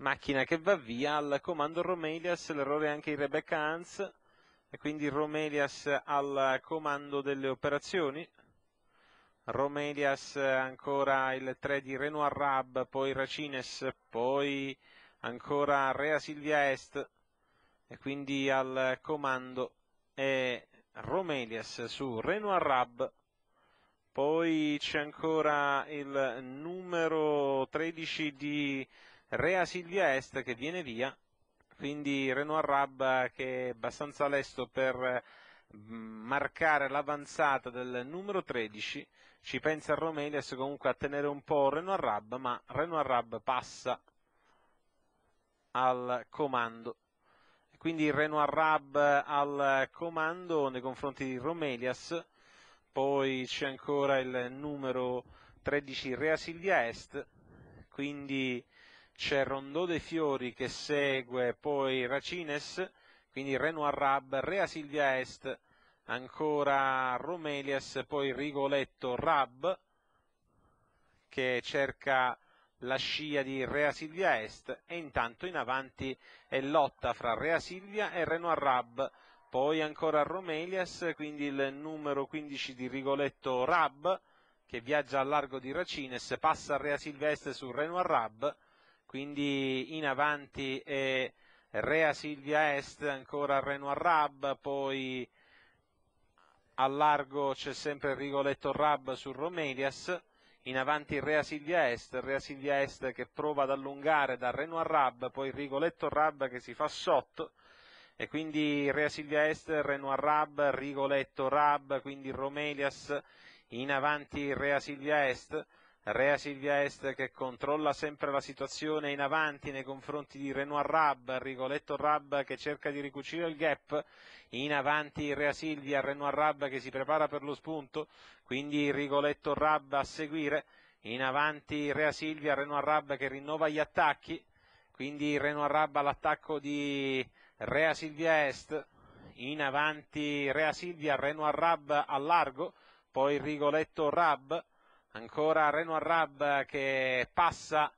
macchina che va via al comando Romelias, l'errore anche in Rebecca Hans, e quindi Romelias al comando delle operazioni. Romelias ancora il 3 di Renoir Rab, poi Racines, poi ancora Rea Silvia Est e quindi al comando è Romelias su Renoir Rab. Poi c'è ancora il numero 13 di Rea Silvia Est che viene via, quindi Renoir Rab che è abbastanza lesto per mm, marcare l'avanzata del numero 13, ci pensa Romelias comunque a tenere un po' Renoir Rab, ma Renoir Rab passa al comando. Quindi Renoir Rab al comando nei confronti di Romelias, poi c'è ancora il numero 13 Rea Silvia Est, quindi c'è Rondò dei Fiori che segue poi Racines, quindi Renoir Rab, Rea Silvia Est, ancora Romelias, poi Rigoletto Rab che cerca la scia di Rea Silvia Est e intanto in avanti è lotta fra Rea Silvia e Renoir Rab, poi ancora Romelias, quindi il numero 15 di Rigoletto Rab che viaggia al largo di Racines, passa Rea Silvia Est su Renoir Rab quindi in avanti è Rea Silvia Est, ancora Renoir Rab, poi a largo c'è sempre Rigoletto Rab su Romelias, in avanti Rea Silvia Est, Rea Silvia Est che prova ad allungare da Renoir Rab, poi Rigoletto Rab che si fa sotto, e quindi Rea Silvia Est, Renoir Rab, Rigoletto Rab, quindi Romelias, in avanti Rea Silvia Est, Rea Silvia Est che controlla sempre la situazione in avanti nei confronti di Renoir Rab, Rigoletto Rab che cerca di ricucire il gap, in avanti Rea Silvia, Renoir Rab che si prepara per lo spunto, quindi Rigoletto Rab a seguire, in avanti Rea Silvia, Renoir Rab che rinnova gli attacchi, quindi Renoir Rab all'attacco di Rea Silvia Est, in avanti Rea Silvia, Renoir Rab a largo, poi Rigoletto Rab, ancora Reno Arrab che passa,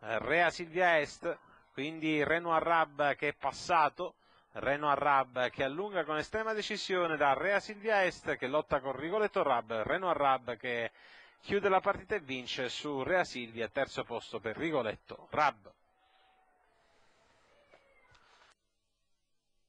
eh, Rea Silvia Est, quindi Reno Arrab che è passato, Reno Arrab che allunga con estrema decisione da Rea Silvia Est che lotta con Rigoletto Rab Reno Arrab che chiude la partita e vince su Rea Silvia, terzo posto per Rigoletto Rab.